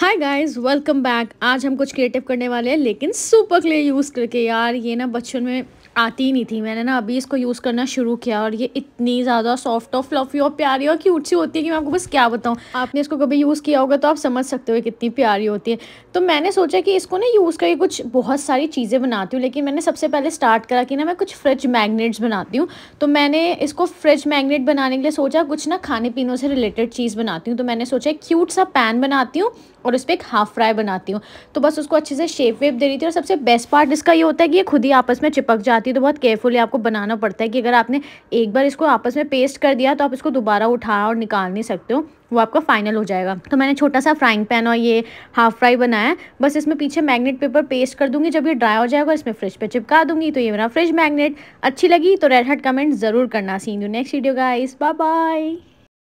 hi guys welcome back आज हम कुछ क्रिएटिव करने वाले हैं लेकिन सुपर क्ले यूज़ करके यार ये ना बचपन में आती ही नहीं थी मैंने ना अभी इसको यूज़ करना शुरू किया और ये इतनी ज़्यादा सॉफ्ट और फ्लफी और प्यारी और क्यूट सी होती है कि मैं आपको बस क्या बताऊँ आपने इसको कभी यूज़ किया होगा तो आप समझ सकते हो कितनी प्यारी होती है तो मैंने सोचा कि इसको ना यूज़ करके कुछ बहुत सारी चीज़ें बनाती हूँ लेकिन मैंने सबसे पहले स्टार्ट करा कि ना मैं कुछ फ्रिज मैगनेट्स बनाती हूँ तो मैंने इसको फ्रिज मैगनेट बनाने के लिए सोचा कुछ ना खाने पीने से रिलेटेड चीज़ बनाती हूँ तो मैंने सोचा क्यूट सा पैन बनाती हूँ और इस पर एक हाफ फ्राई बनाती हूँ तो बस उसको अच्छे से शेप वेप दे रही थी और सबसे बेस्ट पार्ट इसका ये होता है कि ये खुद ही आपस में चिपक जाती है तो बहुत केयरफुली आपको बनाना पड़ता है कि अगर आपने एक बार इसको आपस में पेस्ट कर दिया तो आप इसको दोबारा उठा और निकाल नहीं सकते हो वो आपका फाइनल हो जाएगा तो मैंने छोटा सा फ्राइंग पैन और ये हाफ फ्राई बनाया बस इसमें पीछे मैग्नेट पेपर पेस्ट कर दूंगी जब ये ड्राई हो जाएगा इसमें फ्रिज पे चिपका दूंगी तो ये मेरा फ्रिज मैग्नेट अच्छी लगी तो रेड हट कमेंट ज़रूर करना सीन यू नेक्स्ट वीडियो का बाय बाय